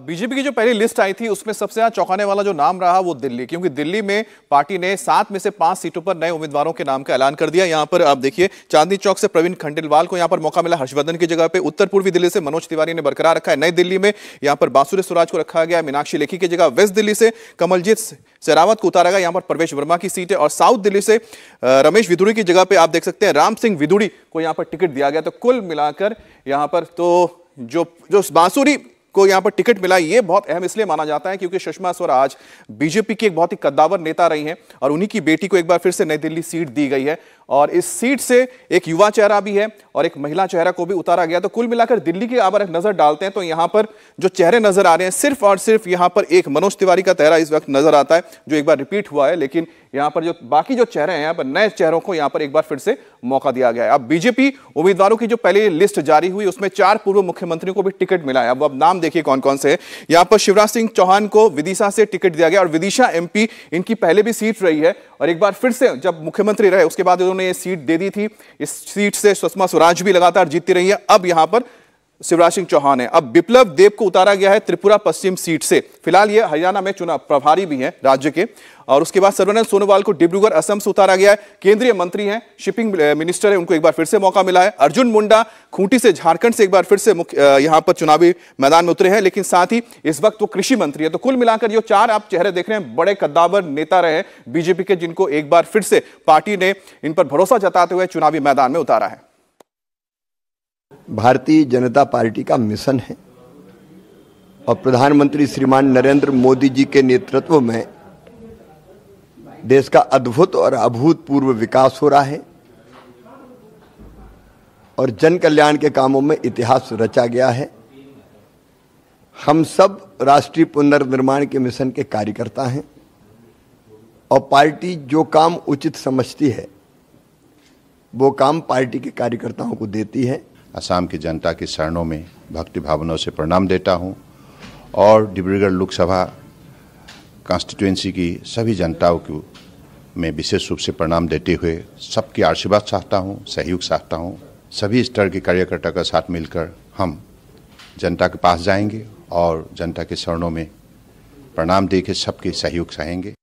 BJP की जो पहली लिस्ट आई थी उसमें सबसे ज्यादा चौंकाने वाला जो नाम रहा वो दिल्ली क्योंकि दिल्ली में पार्टी ने सात में से पांच सीटों पर नए उम्मीदवारों के नाम का ऐलान कर दिया यहां पर आप देखिए चांदनी चौक से प्रवीण खंडेलवाल को यहां पर मौका मिला हर्षवर्धन की जगह पे उत्तर पूर्वी दिल्ली से मनोज तिवारी ने बरकरार रखा है नई दिल्ली में यहां पर बांसुरी स्वराज को रखा गया मीनाक्षी लेखी की जगह वेस्ट दिल्ली से कमलजीत सेरावत को उतारा गया यहाँ पर प्रवेश वर्मा की सीट है और साउथ दिल्ली से रमेश विदुड़ी की जगह पे आप देख सकते हैं राम सिंह विदुड़ी को यहाँ पर टिकट दिया गया तो कुल मिलाकर यहाँ पर तो जो जो बांसुरी को यहां पर टिकट मिला ये बहुत अहम इसलिए माना जाता है क्योंकि सुषमा स्वराज बीजेपी की एक बहुत ही कद्दावर नेता रही हैं और उन्हीं की बेटी को एक बार फिर से नई दिल्ली सीट दी गई है और इस सीट से एक युवा चेहरा भी है और एक महिला चेहरा को भी उतारा गया तो कुल मिलाकर दिल्ली की अगर नजर डालते हैं तो यहां पर जो चेहरे नजर आ रहे हैं सिर्फ और सिर्फ यहां पर एक मनोज तिवारी का चेहरा इस वक्त नजर आता है जो एक बार रिपीट हुआ है लेकिन यहां पर जो बाकी जो चेहरे हैं यहां पर नए चेहरों को यहां पर एक बार फिर से मौका दिया गया है अब बीजेपी उम्मीदवारों की जो पहले लिस्ट जारी हुई उसमें चार पूर्व मुख्यमंत्रियों को भी टिकट मिला है अब अब नाम देखिए कौन कौन से है यहां पर शिवराज सिंह चौहान को विदिशा से टिकट दिया गया और विदिशा एमपी इनकी पहले भी सीट रही है और एक बार फिर से जब मुख्यमंत्री रहे उसके बाद उन्होंने में ये सीट दे दी थी इस सीट से सुषमा स्वराज भी लगातार जीतती रही है अब यहां पर शिवराज सिंह चौहान है अब विप्लव देव को उतारा गया है त्रिपुरा पश्चिम सीट से फिलहाल ये हरियाणा में चुनाव प्रभारी भी हैं राज्य के और उसके बाद सर्वानंद सोनोवाल को डिब्रूगढ़ असम से उतारा गया है केंद्रीय मंत्री हैं शिपिंग मिनिस्टर है उनको एक बार फिर से मौका मिला है अर्जुन मुंडा खूंटी से झारखंड से एक बार फिर से यहाँ पर चुनावी मैदान में उतरे हैं लेकिन साथ ही इस वक्त वो कृषि मंत्री है तो कुल मिलाकर ये चार आप चेहरे देख रहे हैं बड़े कद्दावर नेता रहे बीजेपी के जिनको एक बार फिर से पार्टी ने इन पर भरोसा जताते हुए चुनावी मैदान में उतारा है भारतीय जनता पार्टी का मिशन है और प्रधानमंत्री श्रीमान नरेंद्र मोदी जी के नेतृत्व में देश का अद्भुत और अभूतपूर्व विकास हो रहा है और जन कल्याण के कामों में इतिहास रचा गया है हम सब राष्ट्रीय पुनर्निर्माण के मिशन के कार्यकर्ता हैं और पार्टी जो काम उचित समझती है वो काम पार्टी के कार्यकर्ताओं को देती है असम की जनता के शरणों में भक्ति भावनाओं से प्रणाम देता हूँ और डिब्रूगढ़ लोकसभा कॉन्स्टिट्युएंसी की सभी जनताओं को मैं विशेष रूप से प्रणाम देते हुए सबके आशीर्वाद चाहता हूँ सहयोग चाहता हूँ सभी स्तर के कार्यकर्ता का साथ मिलकर हम जनता के पास जाएंगे और जनता के शरणों में प्रणाम दे के सबके सहयोग चाहेंगे